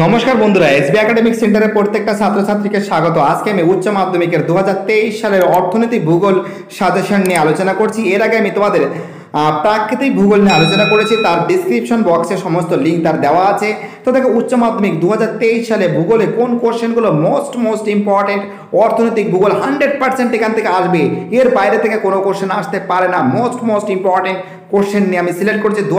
নমস্কার বন্ধুরা SB academic সেন্টারের প্রত্যেকটা ছাত্রছাত্রীকে স্বাগত আজকে আমি উচ্চ মাধ্যমিকের দু সালের অর্থনীতি ভূগোল সাজেশন নিয়ে আলোচনা করছি এর আগে আমি তোমাদের প্রাকৃতিক ভূগোল নিয়ে আলোচনা করেছি তার ডিসক্রিপশন বক্সে সমস্ত লিঙ্ক তার দেওয়া আছে তো দেখো উচ্চ মাধ্যমিক দু সালে ভূগোলে কোন কোশ্চেনগুলো মোস্ট মোস্ট ইম্পর্টেন্ট অর্থনৈতিক ভূগোল হান্ড্রেড পার্সেন্ট এখান থেকে আসবে এর বাইরে থেকে কোনো কোশ্চেন আসতে পারে না মোস্ট মোস্ট ইম্পর্টেন্ট কোশ্চেন নিয়ে আমি সিলেক্ট করছি দু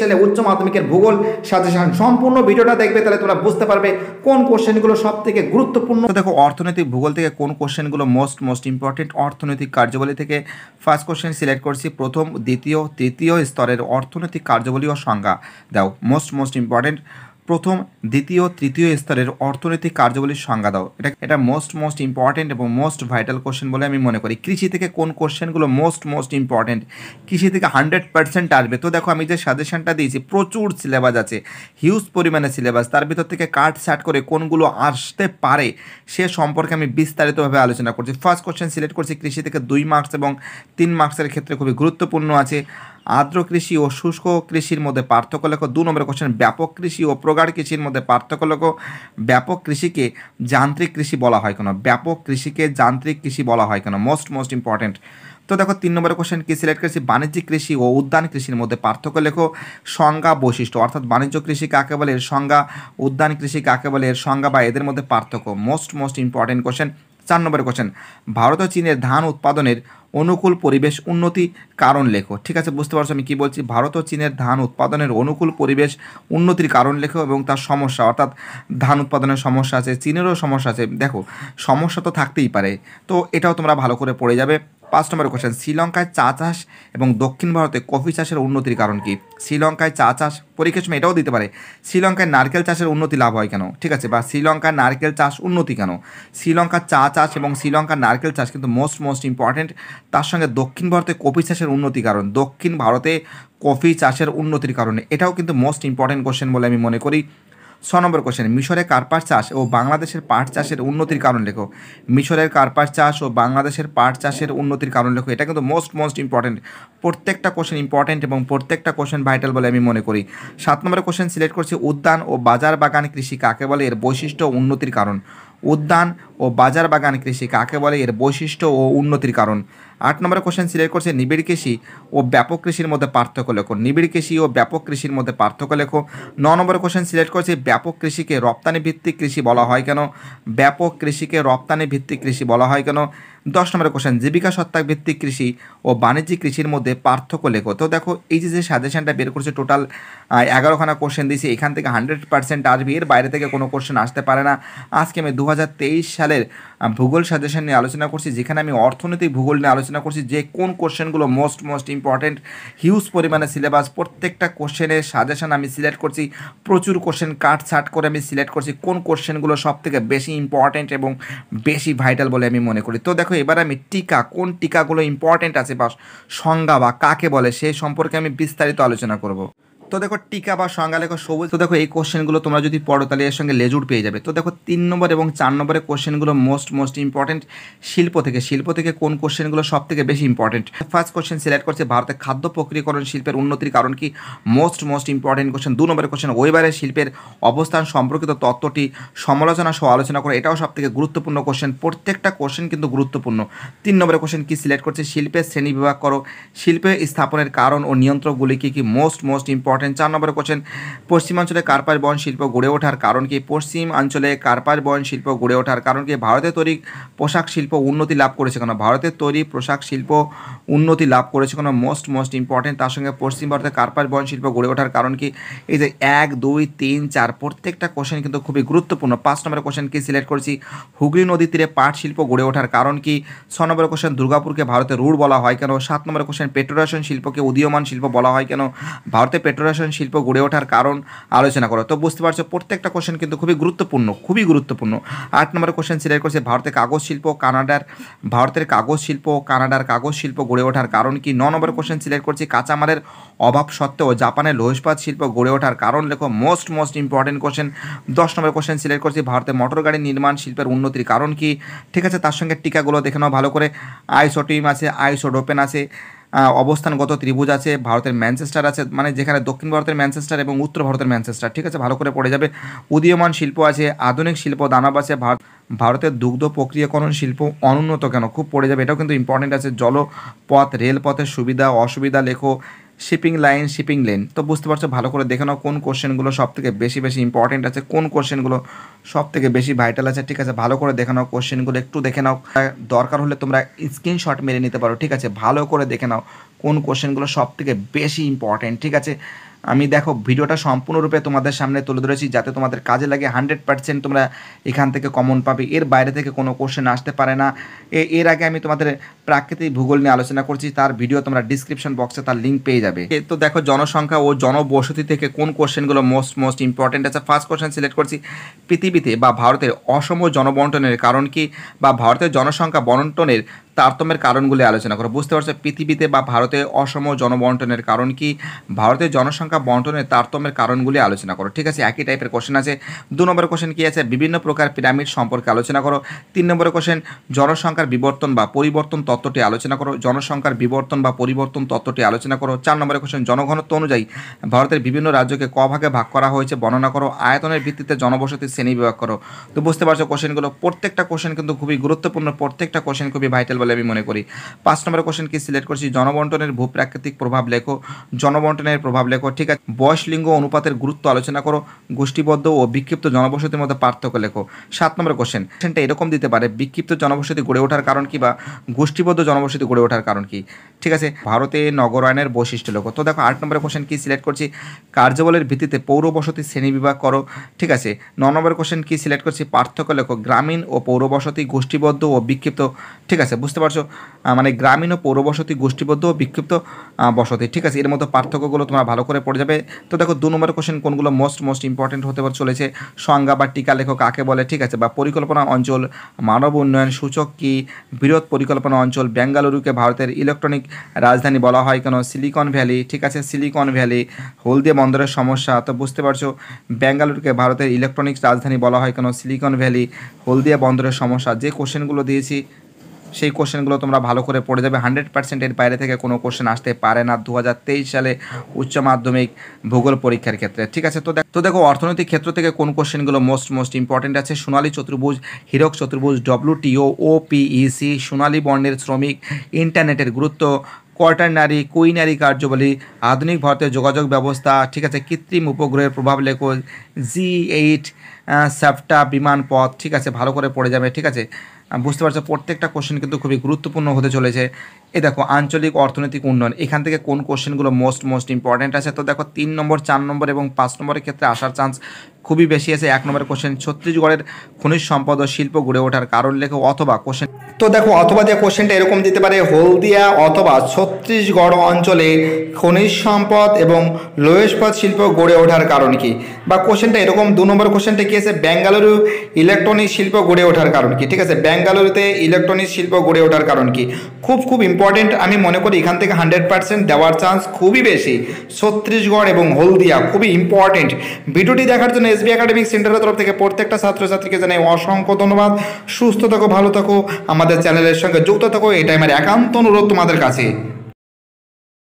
সালে উচ্চ মাধ্যমিকের ভূগোল সাজেশন সম্পূর্ণ ভিডিওটা দেখবে তাহলে তোমরা বুঝতে পারবে কোন কোশ্চেনগুলো সব থেকে গুরুত্বপূর্ণ দেখো অর্থনৈতিক ভূগোল থেকে কোন কোশ্চেনগুলো মোস্ট মোস্ট ইম্পর্টেন্ট অর্থনৈতিক কার্যাবলী থেকে ফার্স্ট কোশ্চেন সিলেক্ট করছি প্রথম দ্বিতীয় তৃতীয় স্তরের অর্থনৈতিক কার্যাবলী ও সংজ্ঞা দাও মোস্ট মোস্ট ইম্পর্টেন্ট প্রথম দ্বিতীয় তৃতীয় স্তরের অর্থনৈতিক কার্যবলীর সংজ্ঞা দাও এটা এটা মোস্ট মোস্ট ইম্পর্টেন্ট এবং মোস্ট ভাইটাল কোশ্চেন বলে আমি মনে করি কৃষি থেকে কোন কোশ্চেনগুলো মোস্ট মোস্ট ইম্পর্টেন্ট কৃষি থেকে হান্ড্রেড পার্সেন্ট আসবে তো দেখো আমি যে সাজেশনটা দিয়েছি প্রচুর সিলেবাস আছে হিউজ পরিমাণে সিলেবাস তার ভিতর থেকে কাট স্যাট করে কোনগুলো আসতে পারে সে সম্পর্কে আমি বিস্তারিতভাবে আলোচনা করছি ফার্স্ট কোশ্চেন সিলেক্ট করছি কৃষি থেকে দুই মার্কস এবং তিন মার্কসের ক্ষেত্রে খুবই গুরুত্বপূর্ণ আছে আর্দ্র কৃষি ও শুষ্ক কৃষির মধ্যে পার্থক্য লেখো দু নম্বর কোশ্চেন ব্যাপক কৃষি ও প্রগাঢ় কৃষির মধ্যে পার্থক্য লেখো ব্যাপক কৃষিকে যান্ত্রিক কৃষি বলা হয় কেন ব্যাপক কৃষিকে যান্ত্রিক কৃষি বলা হয় কেন মোস্ট মোস্ট ইম্পর্টেন্ট তো দেখো তিন নম্বর কোশ্চেন কি সিলেক্ট করেছি বাণিজ্যিক কৃষি ও উদ্যান কৃষির মধ্যে পার্থক্য লেখো সংজ্ঞা বৈশিষ্ট্য অর্থাৎ বাণিজ্য কৃষি কাকে বলে এর সংজ্ঞা উদ্যান কৃষি কাকে বলে এর সংজ্ঞা বা এদের মধ্যে পার্থক্য মোস্ট মোস্ট ইম্পর্টেন্ট কোশ্চেন চার নম্বরে কোশ্চেন ভারত ও চীনের ধান উৎপাদনের অনুকূল পরিবেশ উন্নতি কারণ লেখো ঠিক আছে বুঝতে পারছো আমি কী বলছি ভারত ও চীনের ধান উৎপাদনের অনুকূল পরিবেশ উন্নতির কারণ লেখো এবং তার সমস্যা অর্থাৎ ধান উৎপাদনের সমস্যা আছে চীনেরও সমস্যা আছে দেখো সমস্যা তো থাকতেই পারে তো এটাও তোমরা ভালো করে পড়ে যাবে পাঁচ নম্বর কোশ্চেন শ্রীলঙ্কায় চা চাষ এবং দক্ষিণ ভারতে কফি চাষের উন্নতির কারণ কি শ্রীলঙ্কায় চা চাষ পরীক্ষার সময় এটাও দিতে পারে শ্রীলঙ্কায় নারকেল চাষের উন্নতি লাভ হয় কেন ঠিক আছে বা শ্রীলঙ্কায় নারকেল চাষ উন্নতি কেন শ্রীলঙ্কার চা চাষ এবং শ্রীলঙ্কার নারকেল চাষ কিন্তু মোস্ট মোস্ট ইম্পর্টেন্ট তার সঙ্গে দক্ষিণ ভারতে কফি চাষের উন্নতি কারণ দক্ষিণ ভারতে কফি চাষের উন্নতির কারণে এটাও কিন্তু মোস্ট ইম্পর্টেন্ট কোশ্চেন বলে আমি মনে করি ছ নম্বর কোশ্চেন মিশরে কার্পাস চাষ ও বাংলাদেশের পাট চাষের উন্নতির কারণ লেখো মিশরের কার্পাস চাষ ও বাংলাদেশের পাট চাষের উন্নতির কারণ লেখো এটা কিন্তু মোস্ট মোস্ট ইম্পর্টেন্ট প্রত্যেকটা কোশ্চেন ইম্পর্টেন্ট এবং প্রত্যেকটা কোশ্চেন ভাইটাল বলে আমি মনে করি সাত নম্বর কোশ্চেন সিলেক্ট করছি উদ্যান ও বাজার বাগান কৃষি কাকে বলে এর বৈশিষ্ট্য উন্নতির কারণ উদ্যান ও বাজার বাগান কৃষি কাকে বলে এর বৈশিষ্ট্য ও উন্নতির কারণ আট নম্বর কোশ্চেন সিলেক্ট করছে নিবিড় কৃষি ও ব্যাপক কৃষির মধ্যে পার্থক্য লেখো নিবিড় কৃষি ও ব্যাপক কৃষির মধ্যে পার্থক্য লেখো ন নম্বর কোশ্চেন সিলেক্ট করছে ব্যাপক কৃষিকে রপ্তানি ভিত্তিক কৃষি বলা হয় কেন ব্যাপক কৃষিকে রপ্তানি ভিত্তিক কৃষি বলা হয় কেন দশ নম্বরের কোশ্চেন জীবিকা সত্তাক ভিত্তিক কৃষি ও বাণিজ্যিক কৃষির মধ্যে পার্থক্য লেখো তো দেখো এই যে যে সাজেশনটা বের করছে টোটাল এগারোখানা কোশ্চেন দিয়েছি এখান থেকে হান্ড্রেড পার্সেন্ট আসবি এর বাইরে থেকে কোনো কোশ্চেন আসতে পারে না আজকে আমি দু সালের ভূগোল সাজেশন নিয়ে আলোচনা করছি যেখানে আমি অর্থনৈতিক ভূগোল নিয়ে আলোচনা করছি যে কোন কোশ্চেনগুলো মোস্ট মোস্ট ইম্পর্টেন্ট হিউজ পরিমাণে সিলেবাস প্রত্যেকটা কোশ্চেনের সাজেশন আমি সিলেক্ট করছি প্রচুর কোশ্চেন কাট ছাট করে আমি সিলেক্ট করছি কোন কোশ্চেনগুলো সব থেকে বেশি ইম্পর্টেন্ট এবং বেশি ভাইটাল বলে আমি মনে করি তো দেখো এবার আমি টিকা কোন টিকাগুলো ইম্পর্টেন্ট আছে বা সংজ্ঞা বা কাকে বলে সেই সম্পর্কে আমি বিস্তারিত আলোচনা করব তো দেখো টিকা বা সংজ্ঞা লেখো সবুজ তো দেখো এই কোশ্চেনগুলো তোমরা যদি পড়ো তাহলে এর সঙ্গে লেজুর পেয়ে যাবে তো দেখো তিন নম্বর এবং চার নম্বরের কোশ্চেনগুলো মোস্ট মোস্ট ইম্পর্টেন্ট শিল্প থেকে শিল্প থেকে কোন কোশ্চেনগুলো সব থেকে বেশি ইম্পর্টেন্ট ফার্স্ট কোশ্চেন সিলেক্ট করছে ভারতের খাদ্য প্রক্রিয়াকরণ শিল্পের উন্নতির কারণ কি মোস্ট মোস্ট ইম্পর্টেন্ট কোশ্চেন দু নম্বরের কোশ্চেন ওইবারের শিল্পের অবস্থান সম্পর্কিত তত্ত্বটি সমালোচনা সহ আলোচনা করে এটাও সব থেকে গুরুত্বপূর্ণ কোশ্চেন প্রত্যেকটা কোশ্চেন কিন্তু গুরুত্বপূর্ণ তিন নম্বরের কোশ্চেন কি সিলেক্ট করছে শিল্পের শ্রেণী বিভাগ করো শিল্পে স্থাপনের কারণ ও নিয়ন্ত্রকগুলি কি কি মোস্ট মোস্ট ইম্পর্টেন্ট পাঠেন চার নম্বরে কোশ্চেন পশ্চিমাঞ্চলে কার্পাস বন শিল্প গড়ে ওঠার কারণ কি পশ্চিম অঞ্চলে কার্পাস বন শিল্প গড়ে ওঠার কারণ কি ভারতের তৈরি পোশাক শিল্প উন্নতি লাভ করেছে কেন ভারতের তৈরি পোশাক শিল্প উন্নতি লাভ করেছে কেন মোস্ট মোস্ট ইম্পর্টেন্ট তার সঙ্গে পশ্চিম ভারতে কার্পাস বন শিল্প গড়ে ওঠার কারণ কি এই যে এক দুই তিন চার প্রত্যেকটা কোশ্চেন কিন্তু খুবই গুরুত্বপূর্ণ পাঁচ নম্বরের কোশ্চেন কি সিলেক্ট করেছি হুগলি নদীর তীরে পাট শিল্প গড়ে ওঠার কারণ কি ছ নম্বর কোশ্চেন দুর্গাপুরকে ভারতের রুড় বলা হয় কেন সাত নম্বর কোশ্চেন পেট্রোরাশন শিল্পকে উদীয়মান শিল্প বলা হয় কেন ভারতে পেট্রোরাশন রসায়ন শিল্প গড়ে ওঠার কারণ আলোচনা করো তো বুঝতে পারছো প্রত্যেকটা কোশ্চেন কিন্তু খুবই গুরুত্বপূর্ণ খুবই গুরুত্বপূর্ণ আট নম্বর কোশ্চেন সিলেক্ট করছে ভারতের কাগজ শিল্প কানাডার ভারতের কাগজ শিল্প কানাডার কাগজ শিল্প গড়ে ওঠার কারণ কি ন নম্বর কোশ্চেন সিলেক্ট করছি কাঁচামালের অভাব সত্ত্বেও জাপানের লোহসপাত শিল্প গড়ে ওঠার কারণ লেখো মোস্ট মোস্ট ইম্পর্টেন্ট কোশ্চেন দশ নম্বর কোশ্চেন সিলেক্ট করছি ভারতের মোটর গাড়ি নির্মাণ শিল্পের উন্নতির কারণ কি ঠিক আছে তার সঙ্গে টিকাগুলো দেখে নাও ভালো করে আইসোটিম আছে ওপেন আছে অবস্থানগত ত্রিভুজ আছে ভারতের ম্যানচেস্টার আছে মানে যেখানে দক্ষিণ ভারতের ম্যানচেস্টার এবং উত্তর ভারতের ম্যানচেস্টার ঠিক আছে ভালো করে পড়ে যাবে উদীয়মান শিল্প আছে আধুনিক শিল্প দানাব আছে ভারত ভারতের দুগ্ধ প্রক্রিয়াকরণ শিল্প অনুন্নত কেন খুব পড়ে যাবে এটাও কিন্তু ইম্পর্টেন্ট আছে জলপথ রেলপথের সুবিধা অসুবিধা লেখো শিপিং লাইন শিপিং লেন তো বুঝতে পারছো ভালো করে দেখে নাও কোন কোশ্চেনগুলো সব থেকে বেশি বেশি ইম্পর্টেন্ট আছে কোন কোশ্চেনগুলো সব থেকে বেশি ভাইটাল আছে ঠিক আছে ভালো করে দেখে নাও কোশ্চেনগুলো একটু দেখে নাও দরকার হলে তোমরা স্ক্রিনশট মেরে নিতে পারো ঠিক আছে ভালো করে দেখে নাও কোন কোশ্চেনগুলো সব থেকে বেশি ইম্পর্টেন্ট ঠিক আছে আমি দেখো ভিডিওটা সম্পূর্ণরূপে তোমাদের সামনে তুলে ধরেছি যাতে তোমাদের কাজে লাগে হান্ড্রেড পার্সেন্ট তোমরা এখান থেকে কমন পাবে এর বাইরে থেকে কোনো কোশ্চেন আসতে পারে না এর আগে আমি তোমাদের প্রাকৃতিক ভূগোল নিয়ে আলোচনা করছি তার ভিডিও তোমরা ডিসক্রিপশন বক্সে তার লিঙ্ক পেয়ে যাবে তো দেখো জনসংখ্যা ও জনবসতি থেকে কোন কোশ্চেনগুলো মোস্ট মোস্ট ইম্পর্টেন্ট আছে ফার্স্ট কোশ্চেন সিলেক্ট করছি পৃথিবীতে বা ভারতের অসম জনবন্টনের কারণ কি বা ভারতের জনসংখ্যা বন্টনের তারতম্যের কারণগুলি আলোচনা করো বুঝতে পারছো পৃথিবীতে বা ভারতে অসম জনবন্টনের কারণ কি ভারতের জনসংখ্যা সংখ্যা বন্টনের তারতম্যের কারণগুলি আলোচনা করো ঠিক আছে একই টাইপের কোশ্চেন আছে দু নম্বর কোশ্চেন কী আছে বিভিন্ন প্রকার পিরামিড সম্পর্কে আলোচনা করো তিন নম্বর কোশ্চেন জনসংখ্যার বিবর্তন বা পরিবর্তন তত্ত্বটি আলোচনা করো জনসংখ্যার বিবর্তন বা পরিবর্তন তত্ত্বটি আলোচনা করো চার নম্বরের কোশ্চেন জনঘনত্ব অনুযায়ী ভারতের বিভিন্ন রাজ্যকে ক ভাগে ভাগ করা হয়েছে বর্ণনা করো আয়তনের ভিত্তিতে জনবসতি শ্রেণী বিভাগ করো তো বুঝতে পারছো কোশ্চেনগুলো প্রত্যেকটা কোশ্চেন কিন্তু খুবই গুরুত্বপূর্ণ প্রত্যেকটা কোশ্চেন খুবই ভাইটাল বলে আমি মনে করি পাঁচ নম্বরের কোশ্চেন কি সিলেক্ট করছি জনবন্টনের ভূপ্রাকৃতিক প্রভাব লেখো জনবন্টনের প্রভাব লেখো ঠিক আছে বয়স লিঙ্গ অনুপাতের গুরুত্ব আলোচনা করো গোষ্ঠীবদ্ধ ও বিক্ষিপ্ত জনবসতির মধ্যে পার্থক্য লেখো সাত নম্বর কোশ্চেন কোশ্চেনটা এরকম দিতে পারে বিক্ষিপ্ত জনবসতি গড়ে ওঠার কারণ কি বা গোষ্ঠীবদ্ধ জনবসতি গড়ে ওঠার কারণ কি ঠিক আছে ভারতে নগরায়নের বৈশিষ্ট্য লেখো তো দেখো আট নম্বর কোশ্চেন কি সিলেক্ট করছি কার্যবলের ভিত্তিতে পৌর বসতি শ্রেণীবিভাগ করো ঠিক আছে ন নম্বর কোশ্চেন কি সিলেক্ট করছি পার্থক্য লেখো গ্রামীণ ও পৌর বসতি গোষ্ঠীবদ্ধ ও বিক্ষিপ্ত ঠিক আছে বুঝতে পারছো মানে গ্রামীণ ও পৌর বসতি গোষ্ঠীবদ্ধ ও বিক্ষিপ্ত বসতি ঠিক আছে এর মতো পার্থক্যগুলো তোমরা ভালো করে পড়ে যাবে তো দেখো দু নম্বর কোশ্চেন কোনগুলো মোস্ট মোস্ট ইম্পর্টেন্ট হতে পারে চলেছে সংজ্ঞা বা টিকা লেখক কাকে বলে ঠিক আছে বা পরিকল্পনা অঞ্চল মানব উন্নয়ন সূচক কি বৃহৎ পরিকল্পনা অঞ্চল বেঙ্গালুরুকে ভারতের ইলেকট্রনিক রাজধানী বলা হয় কেন সিলিকন ভ্যালি ঠিক আছে সিলিকন ভ্যালি হলদিয়া বন্দরের সমস্যা তো বুঝতে পারছো বেঙ্গালুরুকে ভারতের ইলেকট্রনিক্স রাজধানী বলা হয় কেন সিলিকন ভ্যালি হলদিয়া বন্দরের সমস্যা যে কোশ্চেনগুলো দিয়েছি সেই কোশ্চেনগুলো তোমরা ভালো করে পড়ে যাবে হান্ড্রেড পার্সেন্টের বাইরে থেকে কোনো কোশ্চেন আসতে পারে না দু সালে উচ্চ মাধ্যমিক ভূগোল পরীক্ষার ক্ষেত্রে ঠিক আছে তো তো দেখো অর্থনৈতিক ক্ষেত্র থেকে কোন কোশ্চেনগুলো মোস্ট মোস্ট ইম্পর্টেন্ট আছে সোনালী চতুর্ভুজ হিরক চতুর্ভুজ ডব্লিউটিও পিইসি সোনালী বর্ণের শ্রমিক ইন্টারনেটের গুরুত্ব কোয়ার্টারনারি কুইনারি কার্যবলী আধুনিক ভারতের যোগাযোগ ব্যবস্থা ঠিক আছে কৃত্রিম উপগ্রহের প্রভাব লেখো জি এইট সাফটা বিমান পথ ঠিক আছে ভালো করে পড়ে যাবে ঠিক আছে বুঝতে পারছো প্রত্যেকটা কোশ্চেন কিন্তু খুবই গুরুত্বপূর্ণ হতে চলেছে এ দেখো আঞ্চলিক অর্থনৈতিক উন্নয়ন এখান থেকে কোন কোশ্চেনগুলো মোস্ট মোস্ট ইম্পর্ট্যান্ট আছে তো দেখো তিন নম্বর চার নম্বর এবং পাঁচ নম্বরের ক্ষেত্রে আসার চান্স খুবই বেশি আছে এক নম্বর কোশ্চেন ছত্তিশগড়ের খনিজ সম্পদ ও শিল্প গড়ে ওঠার কারণ লেখো অথবা কোশ্চেন তো দেখো অথবা যে কোশ্চেনটা এরকম দিতে পারে হলদিয়া অথবা ছত্তিশগড় অঞ্চলে খনিজ সম্পদ এবং লোহেশপথ শিল্প গড়ে ওঠার কারণ কি বা কোশ্চেনটা এরকম দু নম্বর কোশ্চেনটা কি আছে ব্যাঙ্গালুরু ইলেকট্রনিক শিল্প গড়ে ওঠার কারণ কি ঠিক আছে ব্যাঙ্গালুরুতে ইলেকট্রনিক শিল্প গড়ে ওঠার কারণ কি খুব খুব ইম্পর্টেন্ট আমি মনে করি এখান থেকে হান্ড্রেড পার্সেন্ট দেওয়ার চান্স খুবই বেশি ছত্রিশগড় এবং হলদিয়া খুবই ইম্পর্টেন্ট ভিডিওটি দেখার জন্য এসবি একাডেমিক সেন্টারের তরফ থেকে প্রত্যেকটা ছাত্রছাত্রীকে জানাই অসংখ্য ধন্যবাদ সুস্থ থাকো ভালো থাকো আমাদের চ্যানেলের সঙ্গে যুক্ত থাকো এটাই আমার একান্ত অনুরোধ তোমাদের কাছে